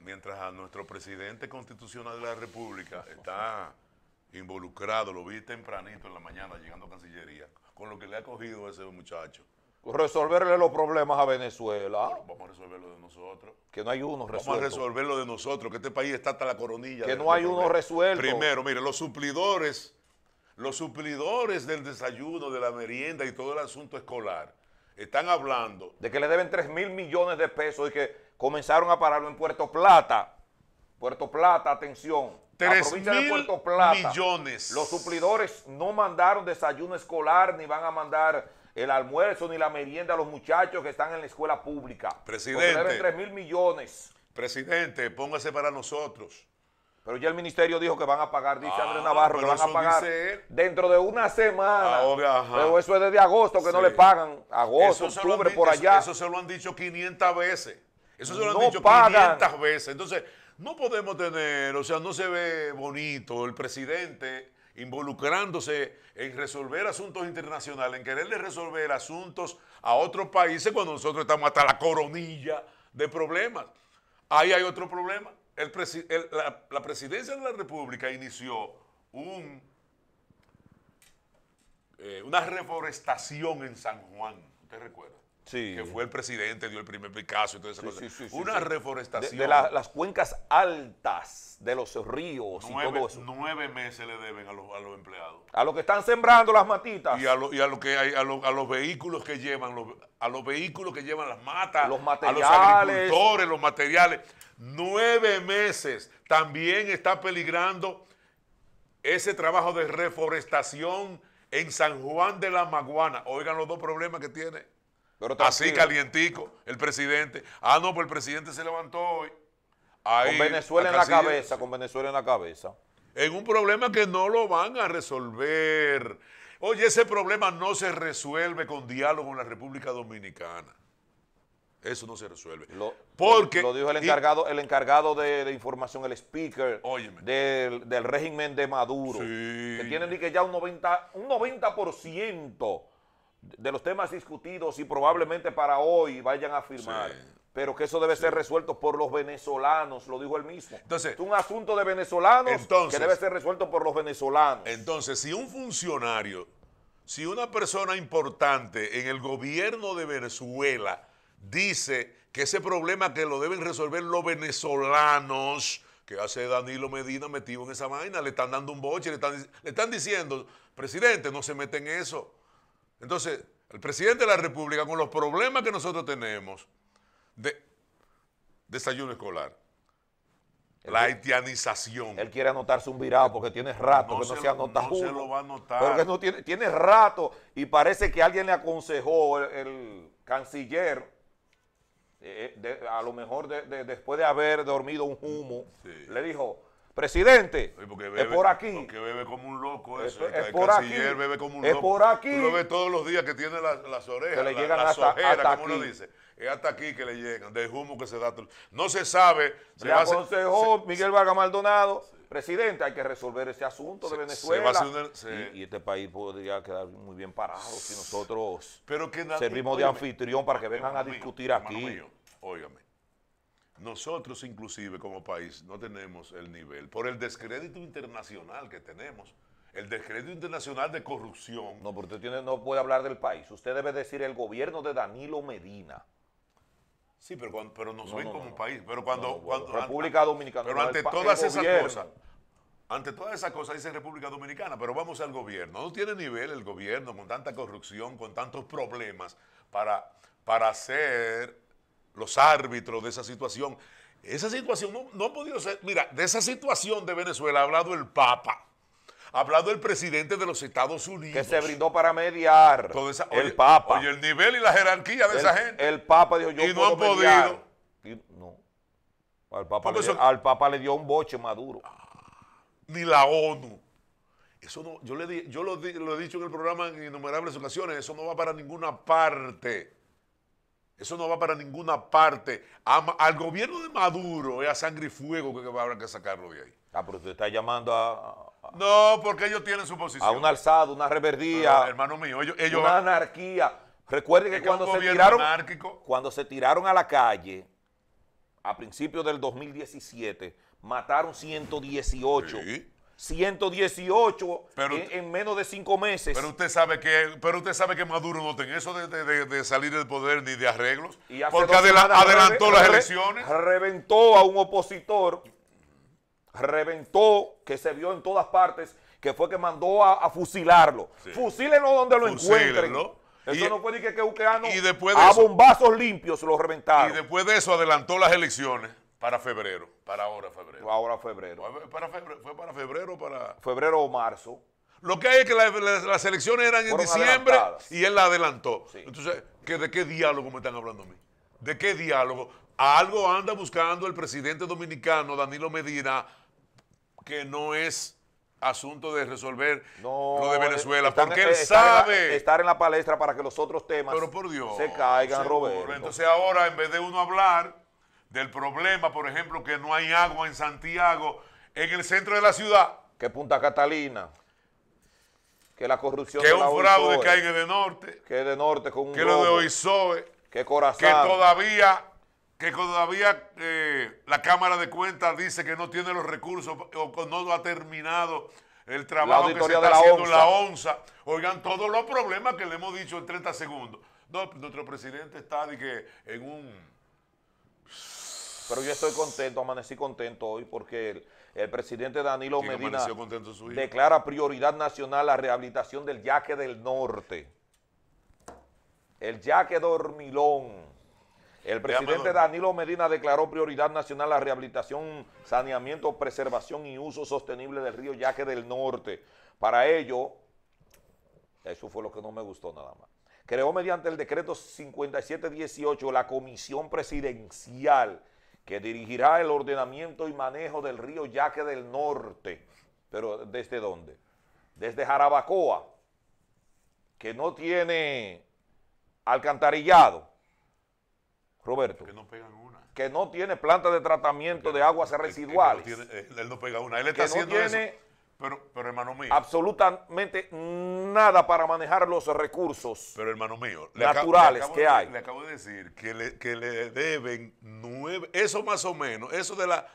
mientras, a nuestro presidente constitucional de la República está involucrado, lo vi tempranito en la mañana llegando a Cancillería, con lo que le ha cogido ese muchacho. Resolverle los problemas a Venezuela. vamos a resolverlo de nosotros. Que no hay uno resuelto. Vamos a resolverlo de nosotros, que este país está hasta la coronilla. Que no hay uno resuelto. Primero, mire, los suplidores, los suplidores del desayuno, de la merienda y todo el asunto escolar, están hablando. De que le deben 3 mil millones de pesos y que comenzaron a pararlo en Puerto Plata. Puerto Plata, atención. 3 mil millones. Los suplidores no mandaron desayuno escolar, ni van a mandar el almuerzo, ni la merienda a los muchachos que están en la escuela pública. Presidente. 3 mil millones. Presidente, póngase para nosotros. Pero ya el ministerio dijo que van a pagar, dice Andrés ah, Navarro, que van a pagar dentro de una semana. Pero eso es desde agosto que no le pagan. Agosto, octubre, por allá. Eso se lo han dicho 500 veces. Eso se lo han dicho 500 veces. Entonces, no podemos tener, o sea, no se ve bonito el presidente involucrándose en resolver asuntos internacionales, en quererle resolver asuntos a otros países cuando nosotros estamos hasta la coronilla de problemas. Ahí hay otro problema. la, presidencia de la República inició eh, una reforestación en San Juan, ¿usted recuerda? que fue el presidente, dio el primer Picasso y Una reforestación. De, las cuencas altas de los ríos nueve, meses le deben a los, empleados. A los que están sembrando las matitas. Y a, que hay, a, los vehículos que llevan, a los vehículos que llevan las matas, los materiales. a los agricultores, los materiales. Nueve meses también está peligrando ese trabajo de reforestación en San Juan de la Maguana. Oigan los dos problemas que tiene así calientico, el presidente. Ah, no, pues el presidente se levantó hoy. con Venezuela en la cabeza, con Venezuela en la cabeza. En un problema que no lo van a resolver. Oye, ese problema no se resuelve con diálogo en la República Dominicana. Eso no se resuelve. Lo, Porque, lo dijo el encargado, el encargado de, información, el speaker del, régimen de Maduro. Sí. Que tienen que ya un 90%, un 90 de los temas discutidos y probablemente para hoy vayan a firmar. Pero que eso debe ser resuelto por los venezolanos, lo dijo él mismo. Entonces, un asunto de venezolanos que debe ser resuelto por los venezolanos. Entonces, si un funcionario, si una persona importante en el gobierno de Venezuela dice que ese problema que lo deben resolver los venezolanos, que hace Danilo Medina metido en esa vaina, le están dando un boche, le están, le están diciendo, presidente, no se mete en eso entonces, el presidente de la República, con los problemas que nosotros tenemos de desayuno escolar, la haitianización. Él quiere anotarse un virado porque tiene rato que no se, ha anota no se lo va a anotar. porque no tiene, tiene rato y parece que alguien le aconsejó, el, canciller, eh, eh, a lo mejor después de haber dormido un humo, le dijo, Presidente, es por aquí. Porque bebe como un loco Es, este, por aquí. bebe como un es loco. por aquí. lo todos los días que tiene las, las orejas, le llegan hasta, como uno dice. Es hasta aquí que le llegan, de humo que se da. No se sabe. Se le aconsejó Miguel Vargas Maldonado, presidente, hay que resolver ese asunto de Venezuela. y, este país podría quedar muy bien parado si nosotros servimos de anfitrión para que vengan a discutir aquí. Óigame, nosotros inclusive como país no tenemos el nivel por el descrédito internacional que tenemos. El descrédito internacional de corrupción. No, pero usted no puede hablar del país. Usted debe decir el gobierno de Danilo Medina. Sí, pero, pero nos no, ven como un país. Pero cuando, República Dominicana. Pero ante todas esas cosas, ante todas esas cosas dice República Dominicana, pero vamos al gobierno. No tiene nivel el gobierno con tanta corrupción, con tantos problemas para, para hacer los árbitros de esa situación. Esa situación no, ha podido ser. Mira, de esa situación de Venezuela ha hablado el Papa ha hablado el presidente de los Estados Unidos. Que se brindó para mediar. el Papa. Y el nivel y la jerarquía de esa gente. El Papa dijo, yo puedo mediar. Y, no. Al Papa, le, al Papa, le, dio un boche maduro. Ah, ni la ONU. Eso no, yo, le, yo lo, lo he dicho en el programa en innumerables ocasiones, eso no va para ninguna parte. Eso no va para ninguna parte. al gobierno de Maduro a sangre y fuego que, habrá que sacarlo de ahí. Ah, pero usted está llamando a, no, porque ellos tienen su posición. A un alzado, una reverdía. hermano mío, ellos, ellos Una anarquía. Recuerden que cuando se, tiraron, cuando se tiraron a la calle, a principios del 2017, mataron 118. 118 en, menos de cinco meses. Pero usted sabe que, pero usted sabe que Maduro no tiene eso de, salir del poder ni de arreglos. porque adelantó las elecciones. Reventó a un opositor, reventó, que se vio en todas partes, que fue que mandó a, fusilarlo. Fusílenlo donde lo encuentren. Eso no puede que, que y después a bombazos limpios lo reventaron. Y después de eso adelantó las elecciones. Para febrero, para ahora febrero. Ahora febrero. Para febrero ¿Fue para febrero para...? Febrero o marzo. Lo que hay es que las elecciones eran en diciembre y él la adelantó. Entonces, ¿de qué diálogo me están hablando a mí? ¿De qué diálogo? Algo anda buscando el presidente dominicano, Danilo Medina, que no es asunto de resolver lo de Venezuela, porque él eh, sabe. estar en la palestra para que los otros temas se caigan, Roberto. Entonces ahora, en vez de uno hablar del problema, por ejemplo, que no hay agua en Santiago, en el centro de la ciudad. Que Punta Catalina. Que la corrupción. Que de un fraude que hay en el de norte. Que de norte con un. Que lo de Que Corazón. Que todavía, que todavía eh, la Cámara de Cuentas dice que no tiene los recursos o no ha terminado el trabajo que se está la haciendo onza. la ONSA. Oigan, todos los problemas que le hemos dicho en 30 segundos. nuestro presidente está que en un pero yo estoy contento, amanecí contento hoy porque el, presidente Danilo Medina declara prioridad nacional la rehabilitación del yaque del norte. El yaque dormilón. El presidente Danilo Medina declaró prioridad nacional la rehabilitación, saneamiento, preservación y uso sostenible del río Yaque del Norte. Para ello, eso fue lo que no me gustó nada más creó mediante el decreto 5718 la Comisión Presidencial que dirigirá el ordenamiento y manejo del río Yaque del Norte. ¿Pero desde dónde? Desde Jarabacoa, que no tiene alcantarillado. Roberto. Que no pegan una. Que no tiene planta de tratamiento de aguas residuales. Eh, él, no pega una. Él está haciendo eso pero, hermano mío. Absolutamente nada para manejar los recursos pero, hermano mío, naturales que hay. Le acabo de decir que le, que le deben nueve, eso más o menos, eso de, la,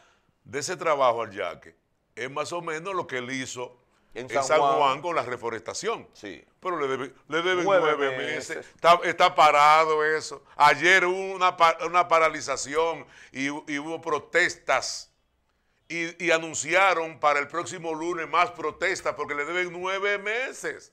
de ese trabajo al yaque, es más o menos lo que él hizo en San, Juan, con la reforestación. Sí. Pero le, le deben nueve, meses. Está, parado eso. Ayer hubo una, una paralización y hubo protestas y, anunciaron para el próximo lunes más protestas porque le deben nueve meses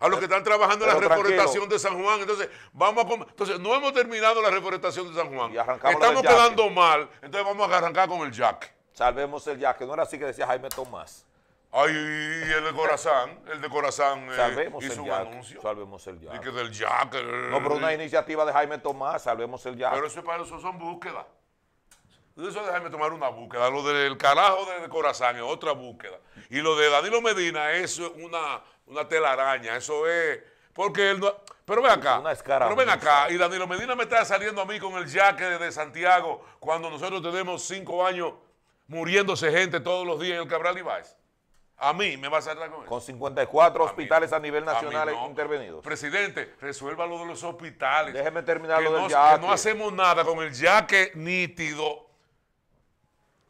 a los que están trabajando en la reforestación de San Juan. Entonces, vamos a entonces no hemos terminado la reforestación de San Juan. Estamos quedando mal, entonces vamos a arrancar con el jack. Salvemos el jack, no era así que decía Jaime Tomás. Ay, el de Corazán, el de Corazán eh, salvemos hizo un anuncio. Salvemos el jack. Y que del No, pero una iniciativa de Jaime Tomás, salvemos el jack. Pero eso, para eso son búsquedas. Entonces, eso déjame tomar una búsqueda. Lo del carajo de Corazán es otra búsqueda. Y lo de Danilo Medina es una, telaraña. Eso es. Porque él Pero ven acá. Una pero ven acá. Y Danilo Medina me está saliendo a mí con el yaque de Santiago cuando nosotros tenemos cinco años muriéndose gente todos los días en el Cabral Ibáez. A mí me va a salir con Con 54 hospitales a, nivel nacional intervenidos. Presidente, resuelva lo de los hospitales. Déjeme terminar lo del no, yaque. no hacemos nada con el yaque nítido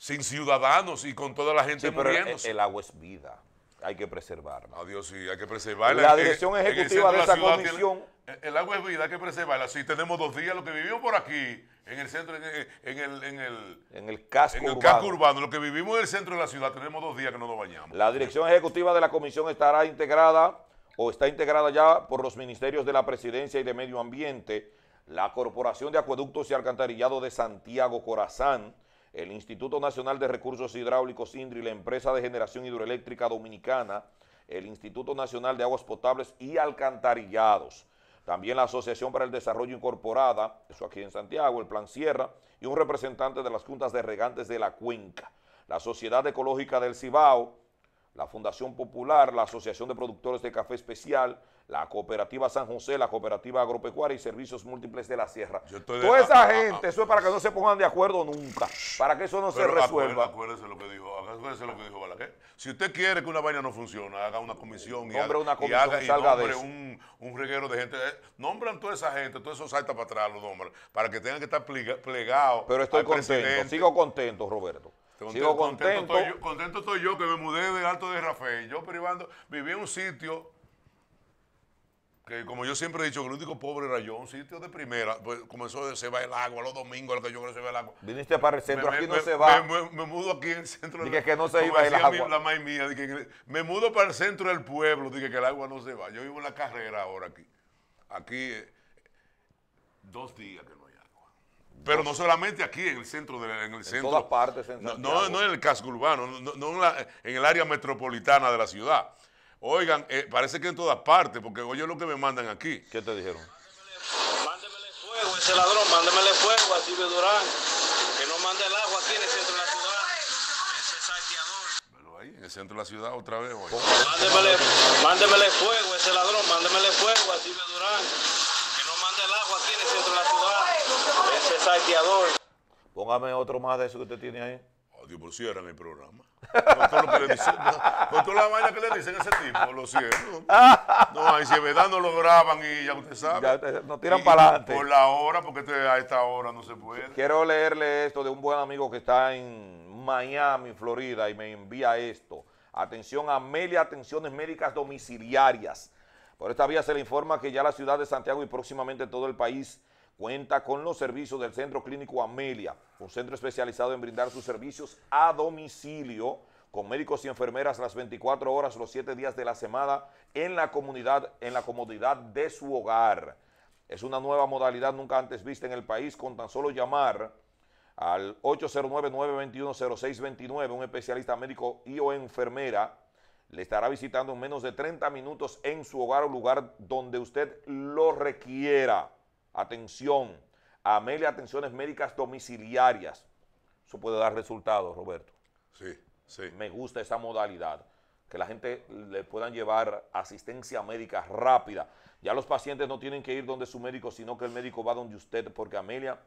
sin ciudadanos y con toda la gente sí, muriéndose. El, agua es vida. Hay que preservarla. Adiós, ah, sí, hay que preservarla. La dirección ejecutiva de, esa comisión. Eh, el, agua es vida, hay que preservarla. Si tenemos dos días, lo que vivimos por aquí, en el centro, en el, eh, en el, en el, en el casco, urbano. lo que vivimos en el centro de la ciudad, tenemos dos días que no nos bañamos. La dirección ejecutiva de la comisión estará integrada o está integrada ya por los ministerios de la presidencia y de medio ambiente, la Corporación de Acueductos y Alcantarillado de Santiago Corazán, el Instituto Nacional de Recursos Hidráulicos INDRI, la empresa de generación hidroeléctrica dominicana, el Instituto Nacional de Aguas Potables y Alcantarillados. También la Asociación para el Desarrollo Incorporada, eso aquí en Santiago, el Plan Sierra, y un representante de las juntas de regantes de la cuenca. La Sociedad Ecológica del Cibao, la Fundación Popular, la Asociación de Productores de Café Especial, la Cooperativa San José, la Cooperativa Agropecuaria y Servicios Múltiples de la Sierra. Toda esa gente, eso es para que no se pongan de acuerdo nunca, para que eso no se resuelva. Acuérdese, lo que dijo, Si usted quiere que una vaina no funcione, haga una comisión y haga, un, un, reguero de gente. nombran toda esa gente, todo eso salta para atrás, los nombres, para que tengan que estar plegados. Pero estoy contento, sigo contento, Roberto Contento, contento. estoy, yo, contento estoy yo que me mudé del Alto de Rafael. Yo privando, viví en un sitio que, como yo siempre he dicho, que el único pobre era yo, un sitio de primera. Pues comenzó, se va el agua, los domingos, el que yo creo que se va el agua. Viniste para el centro, aquí no se va. Me, mudo aquí en el centro. Dije que no se iba el agua. la mía, me mudo para el centro del pueblo, dije que el agua no se va. Yo vivo en la carrera ahora aquí. Aquí, eh, dos días que no pero no solamente aquí en el centro, de, en el en todas partes. En no, no, no, en el casco urbano, no, en, la, en, el área metropolitana de la ciudad. Oigan, eh, parece que en todas partes, porque oye lo que me mandan aquí. ¿Qué te dijeron? Mándemele fuego, ese ladrón, mándemele fuego a Silvio Durán, que no mande el agua aquí en el centro de la ciudad. Ese saqueador. Pero ahí, en el centro de la ciudad otra vez, Mándemele, mándemele fuego, ese ladrón, mándemele fuego a Silvio Durán, que no mande el agua aquí en el centro de la ciudad. Ese salteador. Póngame otro más de eso que usted tiene ahí. Dios, pero en el programa. Con todo lo que con toda la vaina que le dicen a ese tipo, lo siento No, y si en verdad no lo graban y ya usted sabe. No tiran para adelante. Por la hora, porque este, a esta hora no se puede. Quiero leerle esto de un buen amigo que está en Miami, Florida, y me envía esto. Atención Amelia, atenciones médicas domiciliarias. Por esta vía se le informa que ya la ciudad de Santiago y próximamente todo el país cuenta con los servicios del Centro Clínico Amelia, un centro especializado en brindar sus servicios a domicilio con médicos y enfermeras las 24 horas, los 7 días de la semana en la comunidad, en la comodidad de su hogar. Es una nueva modalidad nunca antes vista en el país con tan solo llamar al 809-921-0629, un especialista médico y o enfermera le estará visitando en menos de 30 minutos en su hogar o lugar donde usted lo requiera. Atención, Amelia, atenciones médicas domiciliarias. Eso puede dar resultados, Roberto. Sí, sí. Me gusta esa modalidad, que la gente le puedan llevar asistencia médica rápida. Ya los pacientes no tienen que ir donde su médico, sino que el médico va donde usted, porque Amelia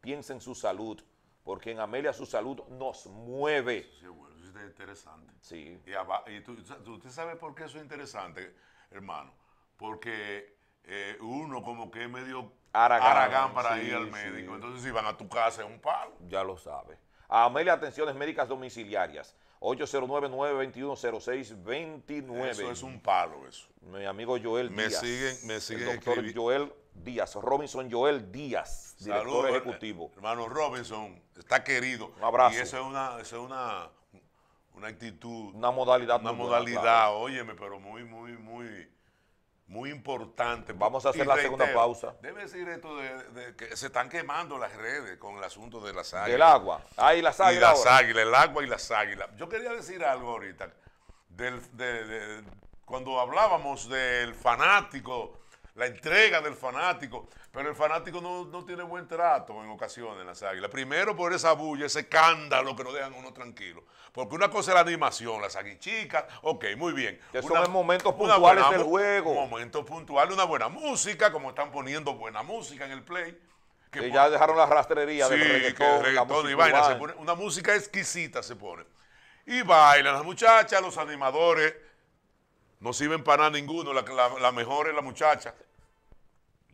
piensa en su salud, porque en Amelia su salud nos mueve. Sí, bueno, eso es interesante. Sí. Y, tú, usted sabe por qué eso es interesante, hermano, porque eh, uno como que medio Aragán, para ir al médico. Entonces, si van a tu casa, es un palo. Ya lo sabes. Amelia Atenciones Médicas Domiciliarias. 809 92106 29 Eso es un palo, eso. Mi amigo Joel me Díaz. Siguen, me siguen el doctor Joel Díaz, Robinson Joel Díaz, director eh, ejecutivo. Hermano Robinson, está querido. Un abrazo. Y esa es una, una, una actitud. Una modalidad. Una modalidad, óyeme, pero muy, muy, muy muy importante. Vamos a hacer la segunda pausa. Debe decir esto de, que se están quemando las redes con el asunto de las águilas. Del agua. Ah, y las águilas. Y las águilas, el agua y las águilas. Yo quería decir algo ahorita. Del, cuando hablábamos del fanático la entrega del fanático, pero el fanático no, tiene buen trato en ocasiones en las águilas. Primero por esa bulla, ese escándalo que no dejan uno tranquilo. Porque una cosa es la animación, las aguichicas, ok, muy bien. Que son momentos puntuales del juego. Momentos puntuales, una buena música, como están poniendo buena música en el play. Que ya dejaron la rastrería de reggaetón, y baila una música exquisita se pone. Y bailan las muchachas, los animadores no sirven para ninguno. La, mejor es la muchacha.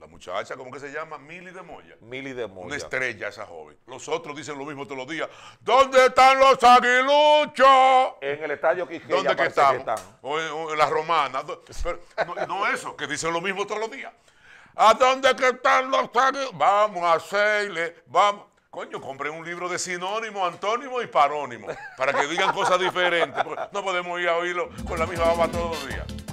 La muchacha, ¿cómo que se llama? Mili de Moya. Mili de Moya. Una estrella esa joven. Los otros dicen lo mismo todos los días. ¿Dónde están los aguiluchos? En el estadio ¿Dónde están. O en, la romana. no, eso, que dicen lo mismo todos los días. ¿A dónde que están los aguiluchos? Vamos a hacerle, vamos. Coño, compré un libro de sinónimo, antónimo y parónimo, para que digan cosas diferentes. no podemos ir a oírlo con la misma baba todos los días.